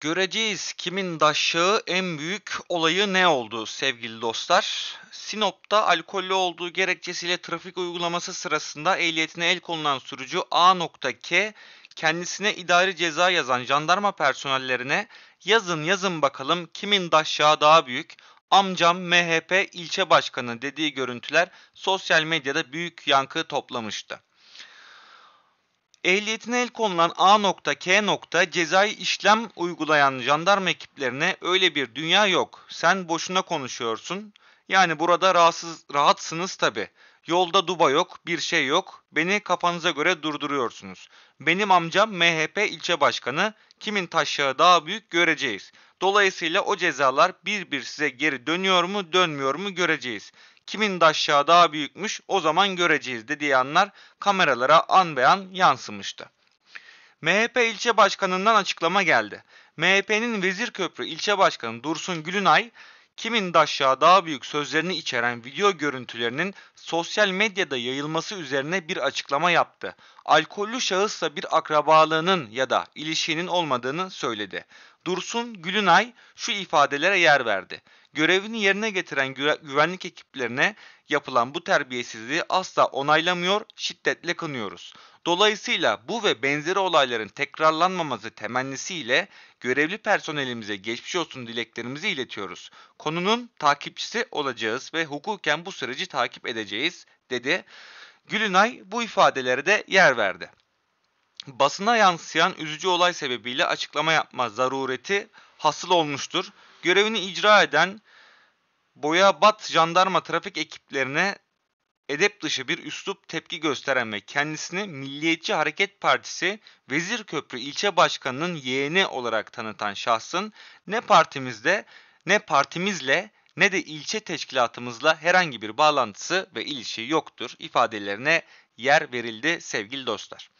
Göreceğiz kimin daşağı en büyük olayı ne oldu sevgili dostlar. Sinop'ta alkollü olduğu gerekçesiyle trafik uygulaması sırasında ehliyetine el konulan sürücü A.K kendisine idari ceza yazan jandarma personellerine yazın yazın bakalım kimin daşağı daha büyük amcam MHP ilçe başkanı dediği görüntüler sosyal medyada büyük yankı toplamıştı. Ehliyetine el konulan A nokta K nokta cezai işlem uygulayan jandarma ekiplerine öyle bir dünya yok. Sen boşuna konuşuyorsun. Yani burada rahatsız, rahatsınız tabi. Yolda duba yok, bir şey yok. Beni kafanıza göre durduruyorsunuz. Benim amcam MHP ilçe başkanı. Kimin taşağı daha büyük göreceğiz. Dolayısıyla o cezalar bir bir size geri dönüyor mu dönmüyor mu göreceğiz. Kimin taşağı daha büyükmüş o zaman göreceğiz dediği anlar kameralara an beyan yansımıştı. MHP ilçe başkanından açıklama geldi. MHP'nin Vezirköprü ilçe başkanı Dursun Gülünay kimin de aşağı daha büyük sözlerini içeren video görüntülerinin sosyal medyada yayılması üzerine bir açıklama yaptı. Alkollü şahısla bir akrabalığının ya da ilişkinin olmadığını söyledi. Dursun Gülünay şu ifadelere yer verdi. Görevini yerine getiren güvenlik ekiplerine yapılan bu terbiyesizliği asla onaylamıyor, şiddetle kınıyoruz. Dolayısıyla bu ve benzeri olayların tekrarlanmaması temennisiyle görevli personelimize geçmiş olsun dileklerimizi iletiyoruz. Konunun takipçisi olacağız ve hukuken bu süreci takip edeceğiz dedi. Gülünay bu ifadelere de yer verdi. Basına yansıyan üzücü olay sebebiyle açıklama yapma zarureti hasıl olmuştur. Görevini icra eden Boyabat Jandarma Trafik ekiplerine edep dışı bir üslup tepki gösteren ve kendisini Milliyetçi Hareket Partisi Vezirköprü ilçe başkanının yeğeni olarak tanıtan şahsın ne partimizde ne partimizle ne de ilçe teşkilatımızla herhangi bir bağlantısı ve ilişiği yoktur ifadelerine yer verildi sevgili dostlar.